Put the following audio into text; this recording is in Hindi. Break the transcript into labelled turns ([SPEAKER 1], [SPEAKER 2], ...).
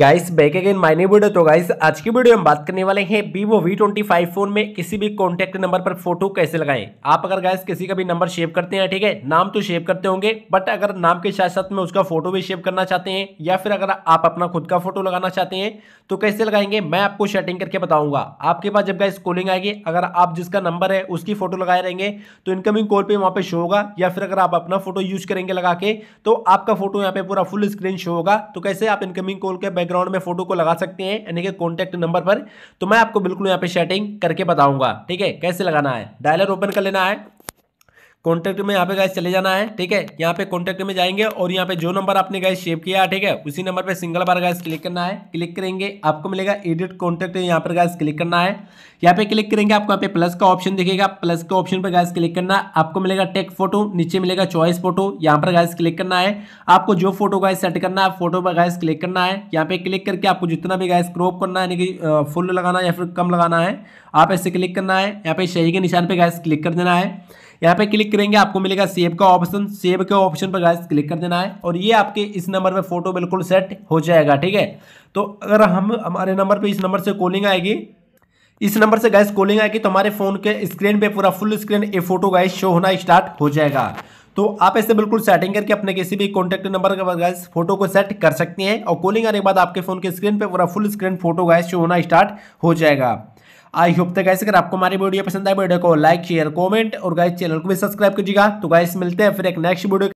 [SPEAKER 1] guys back again my new video तो गाइस आज की वीडियो हम बात करने वाले हैं Vivo V twenty five phone में किसी भी कॉन्टैक्ट नंबर पर फोटो कैसे लगाएं आप अगर गाइस किसी का भी नंबर शेव करते हैं ठीक है नाम तो शेव करते होंगे बट अगर नाम के साथ साथ में उसका फोटो भी शेव करना चाहते हैं या फिर अगर आप अपना खुद का फोटो लगाना चाहते हैं तो कैसे लगाएंगे मैं आपको शेटिंग करके बताऊंगा आपके पास जब गाइस कॉलिंग आएगी अगर आप जिसका नंबर है उसकी फोटो लगाए रहेंगे तो इनकमिंग कॉल पर वहाँ पे शो होगा या फिर अगर आप अपना फोटो यूज करेंगे लगा के तो आपका फोटो यहाँ पे पूरा फुल स्क्रीन शो होगा तो कैसे आप इनकमिंग कॉल के बैकग्राउंड में फोटो को लगा सकते हैं यानी कि कॉन्टैक्ट नंबर पर तो मैं आपको बिल्कुल यहाँ पे सेटिंग करके बताऊंगा ठीक है कैसे लगाना है डायलर ओपन कर लेना है कॉन्टैक्ट में यहाँ पे गैस चले जाना है ठीक है यहाँ पे कॉन्टैक्ट में जाएंगे और यहाँ पे जो नंबर आपने गैस सेव किया है ठीक है उसी नंबर पे सिंगल बार गैस क्लिक करना है क्लिक करेंगे आपको मिलेगा एडिट कॉन्टैक्ट यहाँ पर गैस क्लिक करना है यहाँ पे क्लिक करेंगे आपको यहाँ पे प्लस का ऑप्शन दिखेगा प्लस के ऑप्शन पर गैस क्लिक करना है आपको मिलेगा टेक फोटो नीचे मिलेगा चॉइस फोटो यहाँ पर गैस क्लिक करना है आपको जो फोटो गैस सेट करना है फोटो पर गैस क्लिक करना है यहाँ पे क्लिक करके आपको जितना भी गैस क्रॉप करना है यानी कि फुल लगाना या फिर कम लगाना है आप ऐसे क्लिक करना है यहाँ पे सही के निशान पर गैस क्लिक कर देना है यहाँ पे क्लिक करेंगे आपको मिलेगा सेव का ऑप्शन सेव के ऑप्शन पर गाइस क्लिक कर देना है और ये आपके इस नंबर पे फोटो बिल्कुल सेट हो जाएगा ठीक है तो अगर हम हमारे नंबर पे इस नंबर से कॉलिंग आएगी इस नंबर से गैस कॉलिंग आएगी तो हमारे फोन के स्क्रीन पे पूरा फुल स्क्रीन ये फोटो गाइस शो होना स्टार्ट हो जाएगा तो आप ऐसे बिल्कुल सेटिंग करके अपने किसी भी कॉन्टैक्ट नंबर के गैस फोटो को सेट कर सकते हैं और कॉलिंग आने के बाद आपके फोन के स्क्रीन पे पूरा full screen photo guys show होना स्टार्ट हो जाएगा आई होप तक अगर आपको हमारी वीडियो पसंद आए वीडियो को लाइक शेयर कमेंट और गाइस चैनल को भी सब्सक्राइब कीजिएगा तो गाइस मिलते हैं फिर एक नेक्स्ट वीडियो